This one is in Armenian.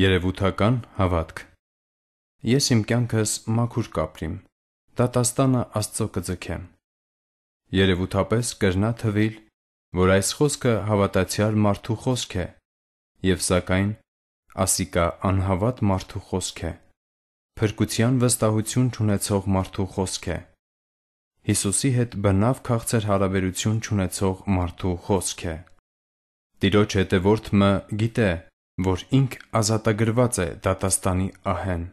Երևութական հավատք Ես իմ կյանքս մաքուր կապրիմ, դատաստանը Աստծո կձգեմ։ Երևութապես կրնա թվիլ, որ այս խոսքը հավատացյալ մարդու խոսք է, եւ սակայն ասիկա անհավատ մարդու խոսք է։ Փրկության վստահություն չունեցող մարդու խոսք է։ Հիսուսի հետ բնավ քաղցր հարաբերություն չունեցող մարդու խոսք է։ Տիրոջ հետևորդը գիտե, որ ինք ազատագրված է դատաստանի ահեն։